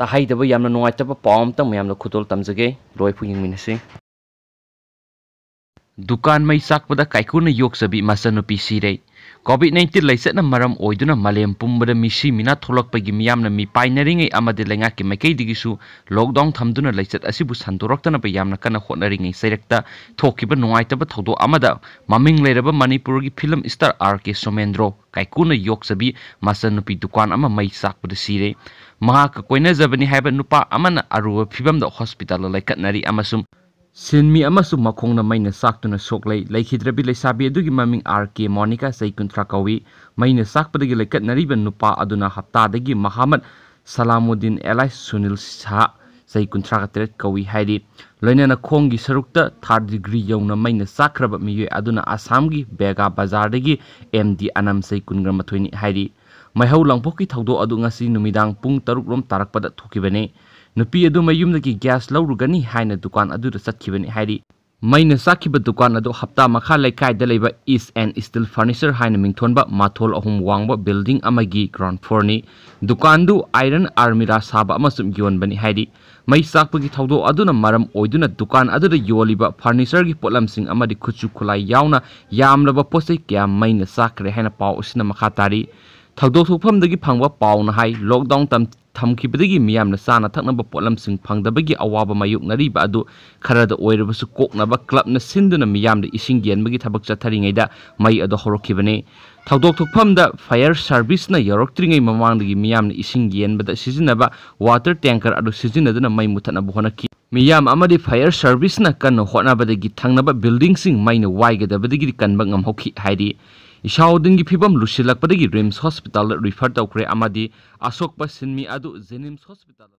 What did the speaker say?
ताहैदब यामना नोंगाइतब palm तंग यामना तमजगे लोय फु दुकान मई साकपदा काइकुन योगसबी मासनुपी सिरै ꯀꯣꯚꯤꯗ ꯅꯥꯏꯟꯇꯤꯟ ꯂꯩꯆꯠꯅ ꯃꯔꯝ ꯑꯣꯏꯗꯨꯅ ꯃꯥꯂꯦꯝ ꯄꯨꯝꯕꯗ ꯃꯤꯁꯤ ꯃꯤꯅꯥ ꯊꯣꯛꯂꯛꯄꯒꯤ ꯃꯤꯌꯥꯝꯅ ꯃꯤ ꯄꯥꯏꯅꯔꯤꯉꯩ ꯑꯃꯗꯤ ꯂꯩꯉꯥꯛꯀꯤ ꯃꯥꯏꯀꯩꯗꯒꯤꯁꯨ ꯂꯣꯛꯗꯥꯎꯟ ꯊꯝꯗꯨꯅ ꯂꯩꯆꯠ ꯑꯁꯤꯕꯨ ꯁꯟꯗꯣꯔꯛꯇꯅꯕ ꯌꯥꯝꯅ ꯀꯟꯅ ꯍꯣꯠꯅꯔꯤꯉꯩ ꯆꯩꯔꯛꯇ ꯊꯣꯛꯈꯤꯕ ꯅꯨꯡꯉꯥꯏꯇꯕ ꯊꯧꯗꯣꯛ ꯑꯃꯗ ꯃꯃꯤꯡ ꯂꯩꯔꯕ ꯃꯅꯤꯄꯨꯔꯒꯤ film star R K Somendro ꯀꯥꯏꯀꯨꯅ ꯌꯣꯛꯆꯕꯤ ꯃꯆꯟꯅꯨꯄꯤ ꯗꯨꯀꯥꯟ ꯑꯃ ꯃꯩ ꯆꯥꯛꯄꯗ ꯁꯤꯔꯦ ꯃꯍꯥꯛꯀ ꯀꯣꯏꯅꯖꯕꯅꯤ ꯍꯥꯏꯕ ꯅꯨꯄꯥ ꯑꯃꯅ ꯑꯔꯨꯕ ꯐꯤꯕꯝꯗ ꯍꯣꯁꯄꯤꯇꯥꯜꯗ ꯂꯩꯀꯠꯅꯔꯤ ꯑꯃꯁꯨꯡ ꯁꯤꯟꯃꯤ ꯑꯃꯁꯨꯡ ꯃꯈꯣꯡꯅ ꯃꯩꯅ ꯆꯥꯛꯇꯨꯅ ꯁꯣꯛꯂꯩ ꯂꯩꯈꯤꯗ꯭ꯔꯕꯤ ꯂꯩꯁꯥꯕꯤ ꯑꯗꯨꯒꯤ ꯃꯃꯤꯡ ꯑꯥꯔ ꯀꯦ ꯃꯣꯅꯤꯀꯥ ꯆꯍꯤ ꯀꯨꯟꯊ꯭ꯔꯥ ꯀꯧꯏ ꯃꯩꯅ ꯆꯥꯛꯄꯗꯒꯤ ꯂꯩꯀꯠꯅꯔꯤꯕ ꯅꯨꯄꯥ ꯑꯗꯨꯅ ꯍꯞꯇꯥꯗꯒꯤ ꯃꯍꯥꯃꯠ ꯁꯂꯥꯃꯨꯗꯤꯟ ꯑꯦꯂꯥꯏꯁ ꯁꯨꯅꯤꯜ ꯁꯥꯍ ꯆꯍꯤ ꯀꯨꯟꯊ꯭ꯔꯥꯒ ꯇꯔꯦꯠ ꯀꯧꯏ ꯍꯥꯏꯔꯤ ꯂꯣꯏꯅꯅ ꯈꯣꯡꯒꯤ ꯁꯔꯨꯛꯇ ꯊꯥꯔ ꯗꯤꯒ꯭ꯔꯤ ꯌꯧꯅ ꯃꯩꯅ ꯆꯥꯛꯈ꯭ꯔꯕ ꯃꯤꯑꯣꯏ ꯑꯗꯨꯅ ꯑꯁꯥꯝꯒꯤ ꯕꯦꯒꯥ ꯕꯖꯥꯔꯗꯒꯤ ꯑꯦꯝ ꯗꯤ ꯑꯅꯝ ꯆꯍꯤ ꯀꯨꯟꯒ ꯃꯥꯊꯣꯏꯅꯤ ꯍꯥꯏꯔꯤ ꯃꯩꯍꯧ ꯂꯥꯡꯄꯣꯛꯀꯤ ꯊꯧꯗꯣꯛ ꯑꯗꯨ ꯉꯁꯤ ꯅꯨꯃꯤꯗꯥꯡ ꯄꯨꯡ ꯇꯔꯨꯛ ꯔꯣꯝ ꯇꯥꯔꯛꯄꯗ ꯊꯣꯛꯈꯤꯕꯅꯤ ꯅꯨꯄꯤ ꯑꯗꯨ ꯃꯌꯨꯝꯗꯒꯤ ꯒ꯭ꯌꯥꯁ ꯂꯧꯔꯨꯒꯅꯤ ꯍꯥꯏꯅ ꯗꯨꯀꯥꯟ ꯑꯗꯨꯗ ꯆꯠꯈꯤꯕꯅꯤ ꯍꯥꯏꯔꯤ ꯃꯩꯅ ꯆꯥꯛꯈꯤꯕ ꯗꯨꯀꯥꯟ ꯑꯗꯨ ꯍꯞꯇꯥ ꯃꯈꯥ ꯂꯩꯀꯥꯏꯗ ꯂꯩꯕ ꯏꯁ ꯑꯦꯟ ꯏꯁꯇꯤꯜ ꯐꯔꯅꯤꯆꯔ ꯍꯥꯏꯅ ꯃꯤꯡꯊꯣꯟꯕ ꯃꯥꯊꯣꯜ ꯑꯍꯨꯝ ꯋꯥꯡꯕ ꯕꯤꯜꯗꯤꯡ ꯑꯃꯒꯤ ꯒ꯭ꯔꯥꯎꯟ ꯐ꯭ꯂꯣꯔꯅꯤ ꯗꯨꯀꯥꯟꯗꯨ ꯑꯥꯏꯔꯟ ꯑꯥꯔꯃꯤꯔꯥ ꯁꯥꯕ ꯑꯃꯁꯨꯡ ꯌꯣꯟꯕꯅꯤ ꯍꯥꯏꯔꯤ ꯃꯩ ꯆꯥꯛꯄꯒꯤ ꯊꯧꯗꯣꯛ ꯑꯗꯨꯅ ꯃꯔꯝ ꯑꯣꯏꯗꯨꯅ ꯗꯨꯀꯥꯟ ꯑꯗꯨꯗ ꯌꯣꯜꯂꯤꯕ ꯐꯔꯅꯤꯆꯔꯒꯤ ꯄꯣꯠꯂꯝꯁꯤꯡ ꯑꯃꯗꯤ ꯈꯨꯠꯁꯨ ꯈꯨꯠꯂꯥꯏ ꯌꯥꯎꯅ ꯌꯥꯝꯂꯕ ꯄꯣꯠꯆꯩ ꯀꯌꯥ ꯃꯩꯅ ꯆꯥꯛꯈ꯭ꯔꯦ ꯍꯥꯏꯅ ꯄꯥꯎ ꯑꯁꯤꯅ ꯃꯈꯥ ꯇꯥꯔꯤ ꯊꯧꯗꯣꯛ ꯊꯣꯛꯐꯝꯗꯒꯤ ꯐꯪꯕ ꯄꯥꯎꯅ ꯍꯥꯏ ꯂꯣꯛꯗꯥꯎꯟ ꯇꯝ thamkhibadagi miyamna sana thaknaba polam sing phangdabagi awaba mayuk nariba adu khara da oiraba su koknaba club na sinduna miyamna ising genmagi thabak chathari ngai da mai adu horokhibane thaudok thukphamda fire service na yoroktringai mamangdagi miyamna ising genbada sizinaba water tanker adu sizinaduna mai muthana bohona ki miyam amadi fire service na kan hona badagi thangnaba building sing mai na waigada badagi kanbangam hokhi haidi ꯏꯁꯥꯎꯗꯤꯡꯒꯤ ꯐꯤꯕꯝ ꯂꯨꯁꯤꯜꯂꯛꯄꯗꯒꯤ ꯔꯤꯝꯁ ꯍꯣꯁꯄꯤꯇꯥꯜꯗ refer ꯇꯧꯈ꯭ꯔꯦ ꯑꯃꯗꯤ ꯑꯁꯣꯛꯄ ꯁꯤꯟꯃꯤ ꯑꯗꯨ ꯖꯦꯅꯤꯝꯁ hospital